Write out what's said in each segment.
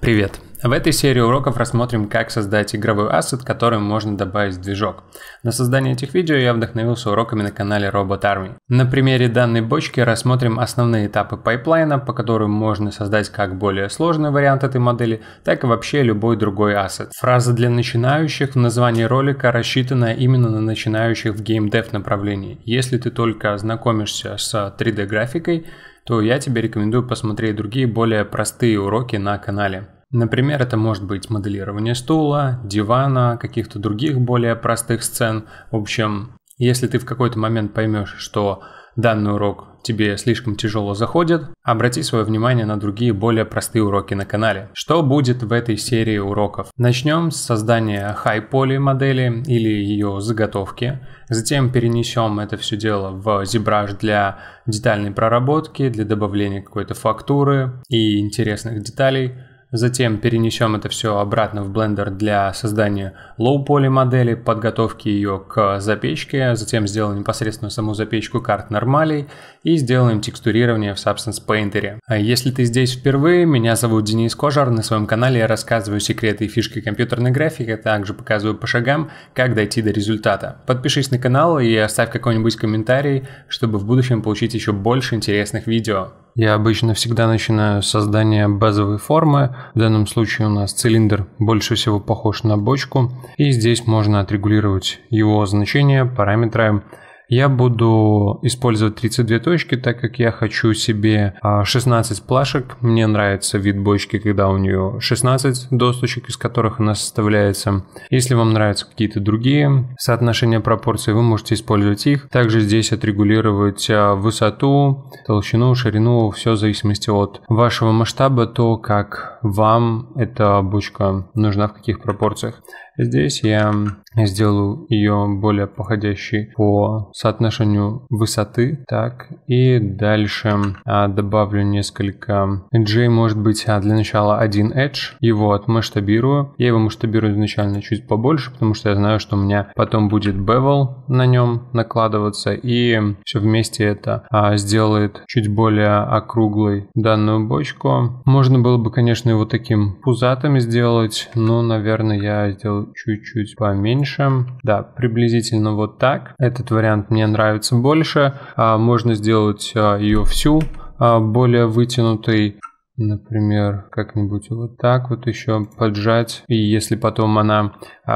Привет! В этой серии уроков рассмотрим, как создать игровой ассет, которым можно добавить в движок. На создание этих видео я вдохновился уроками на канале Robot Army. На примере данной бочки рассмотрим основные этапы пайплайна, по которым можно создать как более сложный вариант этой модели, так и вообще любой другой ассет. Фраза для начинающих в названии ролика рассчитана именно на начинающих в геймдев направлении. Если ты только знакомишься с 3D графикой, то я тебе рекомендую посмотреть другие более простые уроки на канале. Например, это может быть моделирование стула, дивана, каких-то других более простых сцен. В общем, если ты в какой-то момент поймешь, что данный урок тебе слишком тяжело заходит, обрати свое внимание на другие более простые уроки на канале. Что будет в этой серии уроков? Начнем с создания high-poly модели или ее заготовки, затем перенесем это все дело в ZBrush для детальной проработки, для добавления какой-то фактуры и интересных деталей – Затем перенесем это все обратно в Blender для создания low-poly модели, подготовки ее к запечке, затем сделаем непосредственно саму запечку карт нормалей и сделаем текстурирование в Substance Painter. А если ты здесь впервые, меня зовут Денис Кожар, на своем канале я рассказываю секреты и фишки компьютерной графики, а также показываю по шагам, как дойти до результата. Подпишись на канал и оставь какой-нибудь комментарий, чтобы в будущем получить еще больше интересных видео. Я обычно всегда начинаю с создания базовой формы. В данном случае у нас цилиндр больше всего похож на бочку. И здесь можно отрегулировать его значение, параметры, я буду использовать 32 точки, так как я хочу себе 16 а, плашек. Мне нравится вид бочки, когда у нее 16 досточек, из которых она составляется. Если вам нравятся какие-то другие соотношения пропорций, вы можете использовать их. Также здесь отрегулировать а, высоту, толщину, ширину, все в зависимости от вашего масштаба, то как вам эта бочка нужна, в каких пропорциях. Здесь я сделаю ее более походящей по соотношению высоты. Так, и дальше а, добавлю несколько J, может быть, а, для начала один Edge. Его отмасштабирую. Я его масштабирую изначально чуть побольше, потому что я знаю, что у меня потом будет bevel на нем накладываться. И все вместе это а, сделает чуть более округлой данную бочку. Можно было бы, конечно, можно его таким пузатым сделать, но, наверное, я сделал чуть-чуть поменьше. Да, приблизительно вот так. Этот вариант мне нравится больше. А, можно сделать а, ее всю а, более вытянутой. Например, как-нибудь вот так вот еще поджать. И если потом она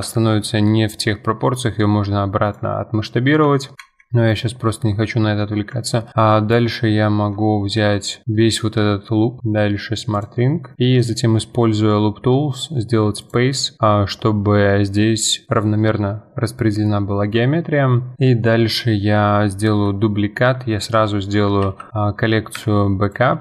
становится не в тех пропорциях, ее можно обратно отмасштабировать но я сейчас просто не хочу на это отвлекаться. А дальше я могу взять весь вот этот луп, дальше Smart Ring, и затем, используя Loop Tools, сделать Space, а, чтобы здесь равномерно распределена была геометрия. И дальше я сделаю дубликат, я сразу сделаю а, коллекцию Backup,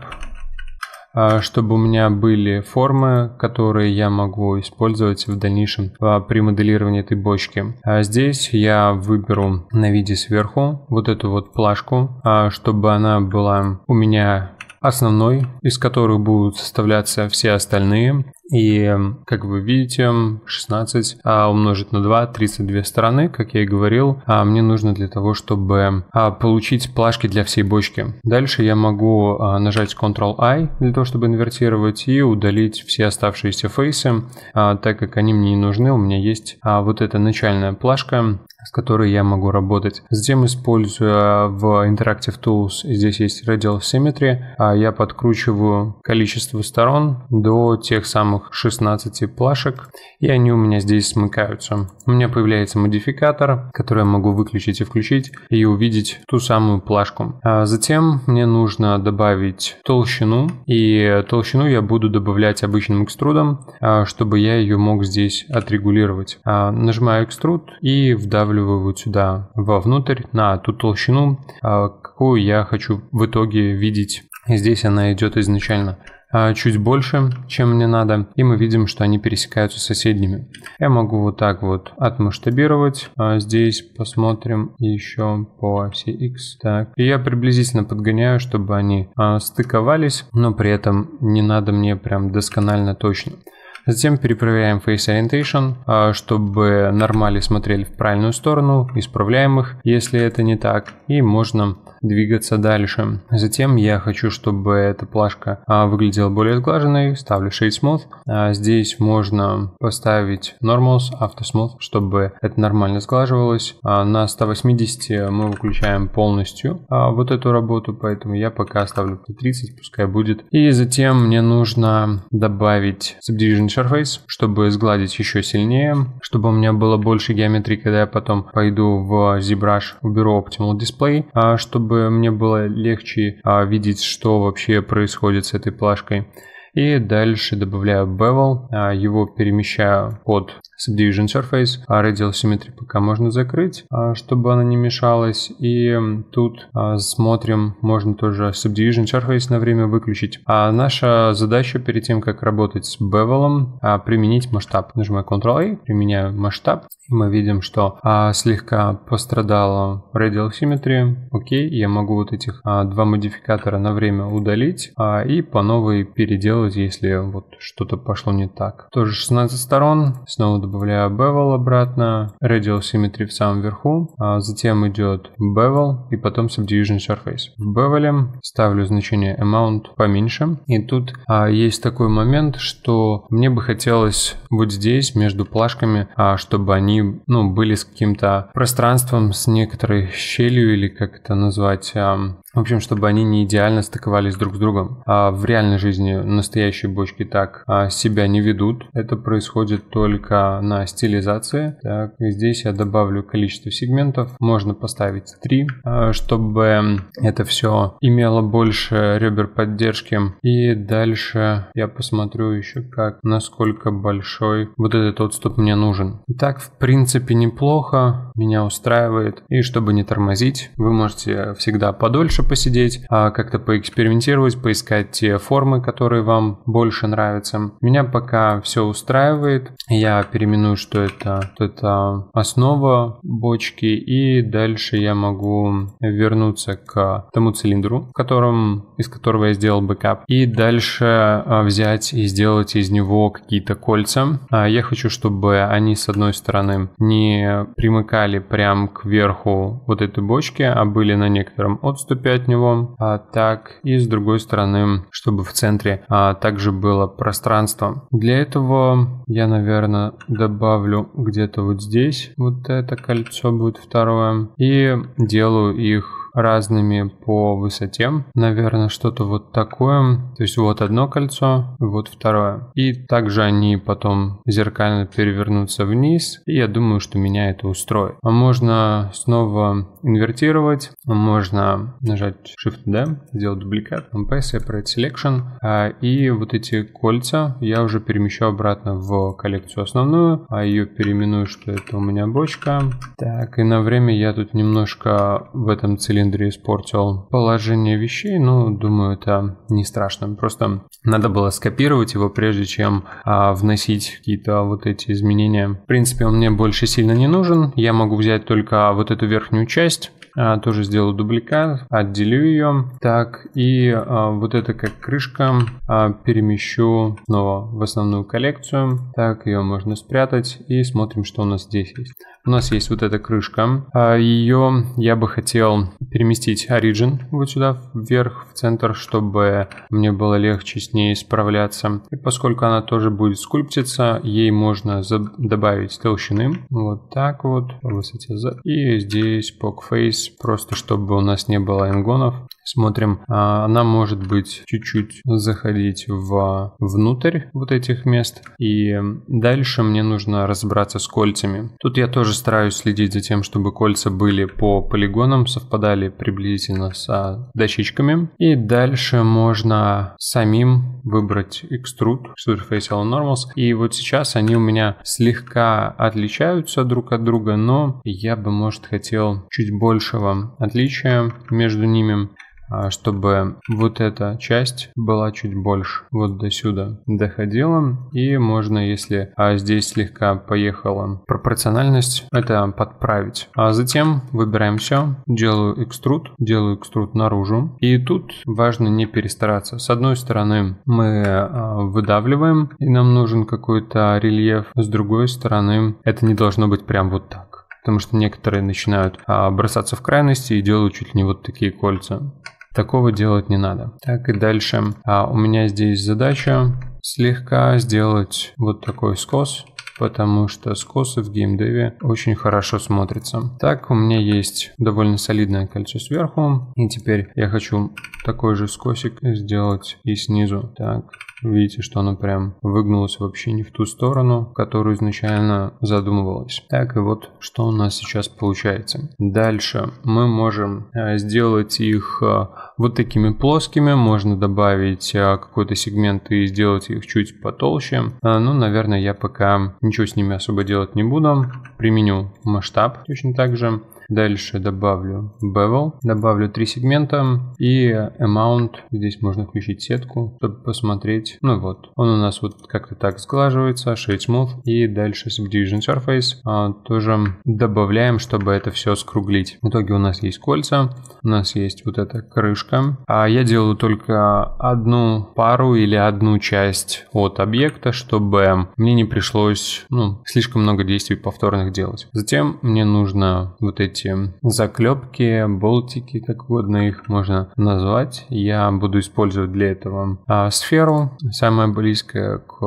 а, чтобы у меня были формы, которые я могу использовать в дальнейшем а, при моделировании этой бочки. А здесь я выберу на виде сверху вот эту вот плашку, чтобы она была у меня основной, из которых будут составляться все остальные. И, как вы видите, 16 а, умножить на 2, 32 стороны, как я и говорил, а мне нужно для того, чтобы а, получить плашки для всей бочки. Дальше я могу а, нажать Ctrl-I для того, чтобы инвертировать и удалить все оставшиеся фейсы, так как они мне не нужны. У меня есть вот эта начальная плашка, с которой я могу работать. Затем, используя в Interactive Tools, здесь есть Radial Symmetry, я подкручиваю количество сторон до тех самых самых 16 плашек, и они у меня здесь смыкаются. У меня появляется модификатор, который я могу выключить и включить, и увидеть ту самую плашку. А затем мне нужно добавить толщину, и толщину я буду добавлять обычным экструдом, а, чтобы я ее мог здесь отрегулировать. А нажимаю экструд и вдавливаю вот сюда, вовнутрь, на ту толщину, а, какую я хочу в итоге видеть. Здесь она идет изначально. А, чуть больше, чем мне надо, и мы видим, что они пересекаются с соседними. Я могу вот так вот отмасштабировать. А здесь посмотрим еще по оси X. Так. И я приблизительно подгоняю, чтобы они а, стыковались, но при этом не надо мне прям досконально точно. Затем перепроверяем Face Orientation, а, чтобы нормали смотрели в правильную сторону, исправляем их, если это не так. И можно двигаться дальше. Затем я хочу, чтобы эта плашка а, выглядела более сглаженной, ставлю Shade Smooth. А, здесь можно поставить Normals, Auto Smooth, чтобы это нормально сглаживалось. А, на 180 мы выключаем полностью вот эту работу, поэтому я пока ставлю 30, пускай будет. И затем мне нужно добавить Subdivision Surface, чтобы сгладить еще сильнее, чтобы у меня было больше геометрии, когда я потом пойду в ZBrush, уберу Optimal Display, чтобы чтобы мне было легче а, видеть, что вообще происходит с этой плашкой. И дальше добавляю bevel, а, его перемещаю под Subdivision Surface, а Radial Symmetry пока можно закрыть, а, чтобы она не мешалась. И тут а, смотрим, можно тоже Subdivision Surface на время выключить. А наша задача перед тем, как работать с Bevel, а, применить масштаб. Нажимаю Ctrl-A, применяю масштаб. Мы видим, что слегка пострадала Radial Symmetry. Окей, я могу вот этих два модификатора на время удалить и по новой переделать, если вот что-то пошло не так. Тоже 16 сторон. Снова добавляю добавляю bevel обратно, radial symmetry в самом верху, а затем идет bevel и потом subdivision surface. В bevel ставлю значение amount поменьше. И тут а, есть такой момент, что мне бы хотелось вот здесь между плашками, а, чтобы они ну, были с каким-то пространством, с некоторой щелью или как это назвать, а, в общем, чтобы они не идеально стыковались друг с другом. А в реальной жизни настоящие бочки так а, себя не ведут. Это происходит только на стилизации. Так, здесь я добавлю количество сегментов. Можно поставить 3, а, чтобы это все имело больше ребер поддержки. И дальше я посмотрю еще как, насколько большой вот этот отступ мне нужен. Так, в принципе, неплохо. Меня устраивает. И чтобы не тормозить, вы можете всегда подольше еще посидеть, а как-то поэкспериментировать, поискать те формы, которые вам больше нравятся. Меня пока все устраивает. Я переименую, что это, что это основа бочки, и дальше я могу вернуться к тому цилиндру, в котором, из которого я сделал бэкап, и дальше а, взять и сделать из него какие-то кольца. А, я хочу, чтобы они с одной стороны не примыкали прям к верху вот этой бочки, а были на некотором отступе, от него, а, так и с другой стороны, чтобы в центре а, также было пространство. Для этого я, наверное, добавлю где-то вот здесь, вот это кольцо будет второе, и делаю их разными по высоте. Наверное, что-то вот такое. То есть вот одно кольцо, вот второе. И также они потом зеркально перевернутся вниз. И я думаю, что меня это устроит. А можно снова инвертировать. Можно нажать Shift-D, сделать дубликат, MP, Separate Selection. А, и вот эти кольца я уже перемещу обратно в коллекцию основную. А ее переименую, что это у меня бочка. Так, и на время я тут немножко в этом цилиндре испортил положение вещей. но ну, думаю, это не страшно. Просто надо было скопировать его, прежде чем а, вносить какие-то вот эти изменения. В принципе, он мне больше сильно не нужен. Я могу взять только вот эту верхнюю часть а, тоже сделаю дубликат, отделю ее. Так, и а, вот это как крышка а, перемещу снова в основную коллекцию. Так, ее можно спрятать и смотрим, что у нас здесь есть. У нас есть вот эта крышка. Ее я бы хотел переместить Origin вот сюда вверх, в центр, чтобы мне было легче с ней справляться. И поскольку она тоже будет скульптиться, ей можно добавить толщины. Вот так вот, высоте Z. И здесь Face просто чтобы у нас не было ингонов смотрим, а, она может быть чуть-чуть заходить в внутрь вот этих мест. И дальше мне нужно разобраться с кольцами. Тут я тоже стараюсь следить за тем, чтобы кольца были по полигонам, совпадали приблизительно с дощечками. И дальше можно самим выбрать extrude, Surface facial normals. И вот сейчас они у меня слегка отличаются друг от друга, но я бы, может, хотел чуть большего отличия между ними. А, чтобы вот эта часть была чуть больше, вот до сюда доходила. И можно, если а здесь слегка поехала пропорциональность, это подправить. А затем выбираем все, делаю экструд, делаю экструд наружу. И тут важно не перестараться. С одной стороны мы а, выдавливаем, и нам нужен какой-то рельеф. С другой стороны это не должно быть прям вот так потому что некоторые начинают а, бросаться в крайности и делают чуть ли не вот такие кольца. Такого делать не надо. Так и дальше. А у меня здесь задача слегка сделать вот такой скос потому что скосы в геймдеве очень хорошо смотрятся. Так, у меня есть довольно солидное кольцо сверху, и теперь я хочу такой же скосик сделать и снизу. Так, Видите, что оно прям выгнулось вообще не в ту сторону, которую изначально задумывалось. Так, и вот что у нас сейчас получается. Дальше мы можем э, сделать их э, вот такими плоскими. Можно добавить э, какой-то сегмент и сделать их чуть потолще. Ну, наверное, я пока ничего с ними особо делать не буду. Применю масштаб точно так же. Дальше добавлю bevel, добавлю три сегмента и amount. Здесь можно включить сетку, чтобы посмотреть. Ну вот, он у нас вот как-то так сглаживается, shade smooth. И дальше subdivision surface а, тоже добавляем, чтобы это все скруглить. В итоге у нас есть кольца, у нас есть вот эта крышка. А я делаю только одну пару или одну часть от объекта, чтобы мне не пришлось ну, слишком много действий повторных делать. Затем мне нужно вот эти эти заклепки, болтики, как угодно их можно назвать. Я буду использовать для этого а, сферу, самая близкая к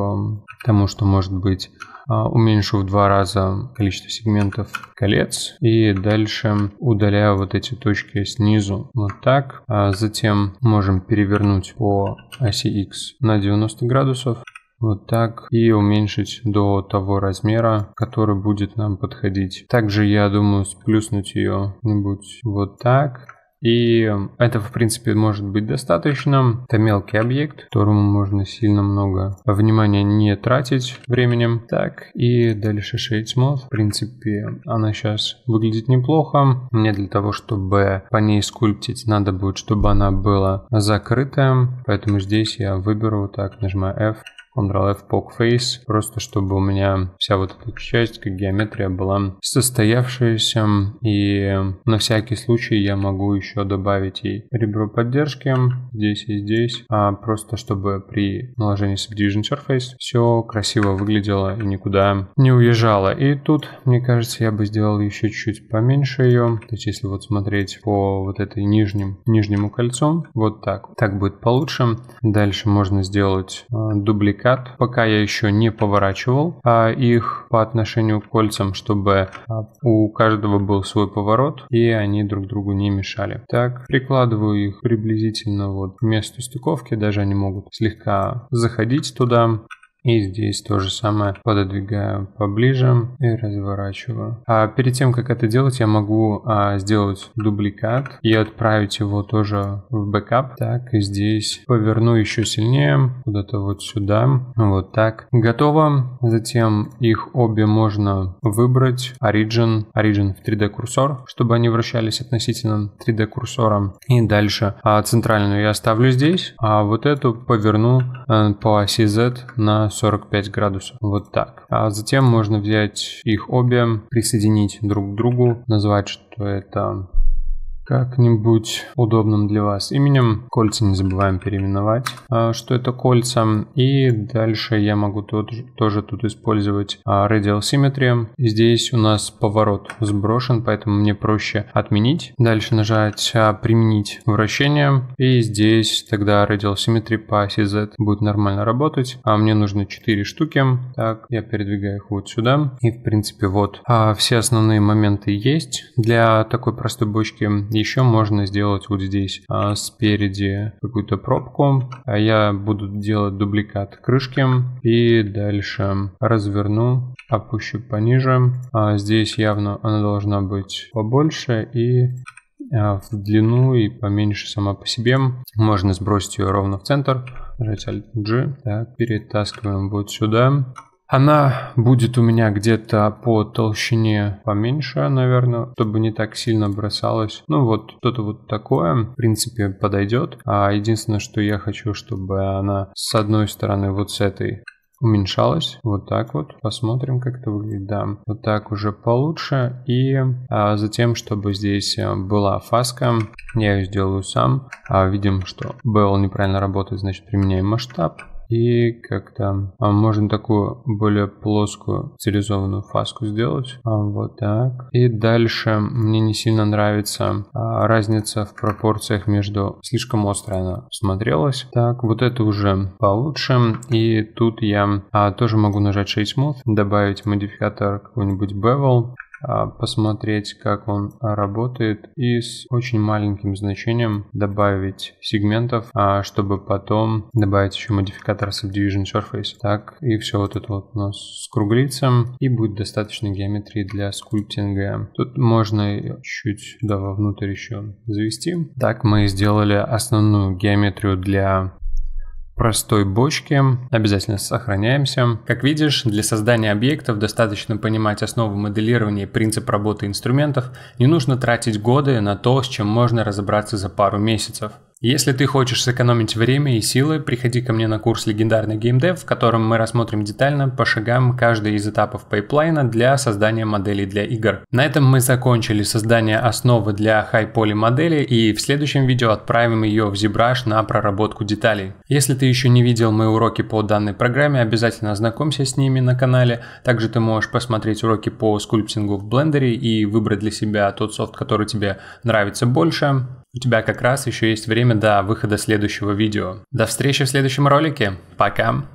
тому, что может быть а, уменьшу в два раза количество сегментов колец и дальше удаляю вот эти точки снизу вот так а затем можем перевернуть по оси x на 90 градусов вот так и уменьшить до того размера, который будет нам подходить. Также я думаю сплюснуть ее нибудь вот так. И это, в принципе, может быть достаточно. Это мелкий объект, которому можно сильно много внимания не тратить временем. Так, и дальше Shade Smooth. В принципе, она сейчас выглядит неплохо. Мне для того, чтобы по ней скульптить, надо будет, чтобы она была закрытая. Поэтому здесь я выберу, так, нажимаю F, он Ctrl-F Pokeface, просто чтобы у меня вся вот эта часть, как геометрия, была состоявшаяся, и на всякий случай я могу еще добавить ей ребро поддержки здесь и здесь, а просто чтобы при наложении Subdivision Surface все красиво выглядело и никуда не уезжало. И тут, мне кажется, я бы сделал еще чуть поменьше ее, то есть если вот смотреть по вот этой нижним, нижнему кольцу, вот так, так будет получше. Дальше можно сделать э, дубликат силикат. Пока я еще не поворачивал а их по отношению к кольцам, чтобы а, у каждого был свой поворот и они друг другу не мешали. Так, прикладываю их приблизительно вот к месту стыковки, даже они могут слегка заходить туда. И здесь то же самое. Пододвигаю поближе и разворачиваю. А перед тем, как это делать, я могу а, сделать дубликат и отправить его тоже в бэкап. Так, и здесь поверну еще сильнее. Куда-то вот сюда. Вот так. Готово. Затем их обе можно выбрать. Origin. Origin в 3D курсор, чтобы они вращались относительно 3D курсора. И дальше а, центральную я оставлю здесь, а вот эту поверну э, по оси Z на 45 градусов. Вот так. А затем можно взять их обе, присоединить друг к другу, назвать, что это как-нибудь удобным для вас именем. Кольца не забываем переименовать, а, что это кольца. И дальше я могу тут, тоже тут использовать а, Radial Symmetry. Здесь у нас поворот сброшен, поэтому мне проще отменить. Дальше нажать а, «Применить вращение». И здесь тогда Radial Symmetry по оси Z будет нормально работать. А мне нужно 4 штуки. Так, я передвигаю их вот сюда. И в принципе вот все основные моменты есть для такой простой бочки еще можно сделать вот здесь а, спереди какую-то пробку. А я буду делать дубликат крышки. И дальше разверну, опущу пониже. А здесь явно она должна быть побольше и а, в длину и поменьше сама по себе. Можно сбросить ее ровно в центр. Нажать Alt-G. Так, перетаскиваем вот сюда. Она будет у меня где-то по толщине поменьше, наверное, чтобы не так сильно бросалась. Ну вот, что-то вот такое, в принципе, подойдет. А единственное, что я хочу, чтобы она с одной стороны вот с этой уменьшалась. Вот так вот. Посмотрим, как это выглядит. Да, вот так уже получше. И а, затем, чтобы здесь э, была фаска, я ее сделаю сам. А, видим, что BL неправильно работает, значит применяем масштаб. И как-то а, можно такую более плоскую стилизованную фаску сделать. А, вот так. И дальше мне не сильно нравится а, разница в пропорциях между... Слишком острая она смотрелась. Так, вот это уже получше. И тут я а, тоже могу нажать Shade Smooth, добавить модификатор какой-нибудь Bevel. А, посмотреть, как он работает, и с очень маленьким значением добавить сегментов, а, чтобы потом добавить еще модификатор Subdivision Surface. Так, и все вот это вот у нас скруглится, и будет достаточно геометрии для скульптинга. Тут можно чуть сюда вовнутрь еще завести. Так мы сделали основную геометрию для простой бочке. Обязательно сохраняемся. Как видишь, для создания объектов достаточно понимать основы моделирования и принцип работы инструментов. Не нужно тратить годы на то, с чем можно разобраться за пару месяцев. Если ты хочешь сэкономить время и силы, приходи ко мне на курс «Легендарный геймдев», в котором мы рассмотрим детально по шагам каждый из этапов пайплайна для создания моделей для игр. На этом мы закончили создание основы для high-poly модели и в следующем видео отправим ее в ZBrush на проработку деталей. Если ты еще не видел мои уроки по данной программе, обязательно ознакомься с ними на канале. Также ты можешь посмотреть уроки по скульптингу в Blender и выбрать для себя тот софт, который тебе нравится больше. У тебя как раз еще есть время до выхода следующего видео. До встречи в следующем ролике. Пока!